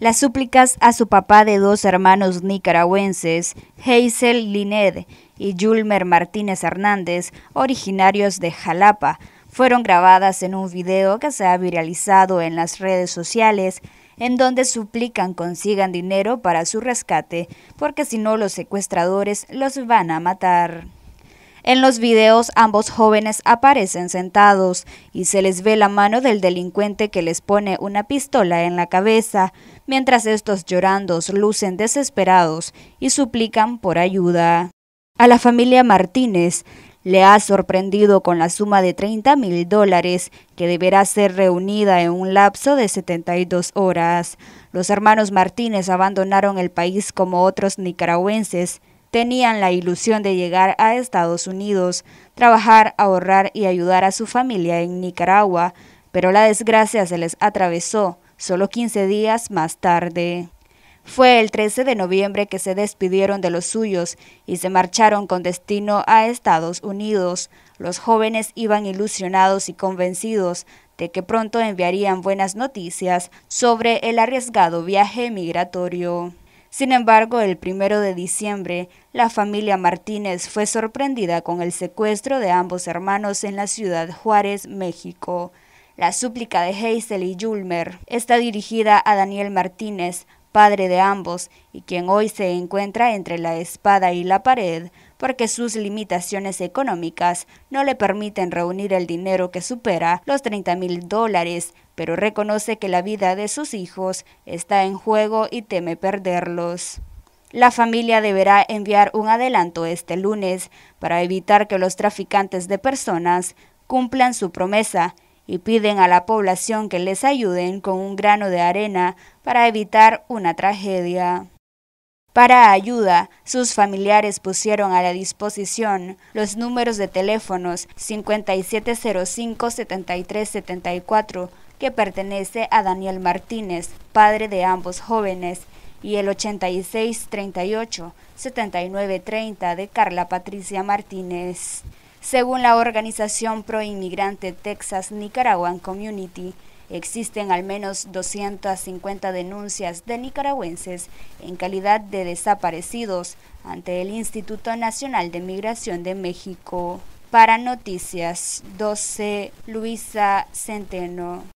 Las súplicas a su papá de dos hermanos nicaragüenses, Hazel Lined y Julmer Martínez Hernández, originarios de Jalapa, fueron grabadas en un video que se ha viralizado en las redes sociales en donde suplican consigan dinero para su rescate, porque si no los secuestradores los van a matar. En los videos ambos jóvenes aparecen sentados y se les ve la mano del delincuente que les pone una pistola en la cabeza, mientras estos llorando lucen desesperados y suplican por ayuda. A la familia Martínez le ha sorprendido con la suma de 30 mil dólares que deberá ser reunida en un lapso de 72 horas. Los hermanos Martínez abandonaron el país como otros nicaragüenses tenían la ilusión de llegar a Estados Unidos, trabajar, ahorrar y ayudar a su familia en Nicaragua, pero la desgracia se les atravesó solo 15 días más tarde. Fue el 13 de noviembre que se despidieron de los suyos y se marcharon con destino a Estados Unidos. Los jóvenes iban ilusionados y convencidos de que pronto enviarían buenas noticias sobre el arriesgado viaje migratorio. Sin embargo, el primero de diciembre, la familia Martínez fue sorprendida con el secuestro de ambos hermanos en la ciudad Juárez, México. La súplica de Hazel y Julmer está dirigida a Daniel Martínez, Padre de ambos, y quien hoy se encuentra entre la espada y la pared, porque sus limitaciones económicas no le permiten reunir el dinero que supera los 30 mil dólares, pero reconoce que la vida de sus hijos está en juego y teme perderlos. La familia deberá enviar un adelanto este lunes para evitar que los traficantes de personas cumplan su promesa y piden a la población que les ayuden con un grano de arena para evitar una tragedia. Para ayuda, sus familiares pusieron a la disposición los números de teléfonos 5705-7374, que pertenece a Daniel Martínez, padre de ambos jóvenes, y el 8638-7930 de Carla Patricia Martínez. Según la organización pro inmigrante Texas Nicaraguan Community, existen al menos 250 denuncias de nicaragüenses en calidad de desaparecidos ante el Instituto Nacional de Migración de México. Para Noticias 12, Luisa Centeno.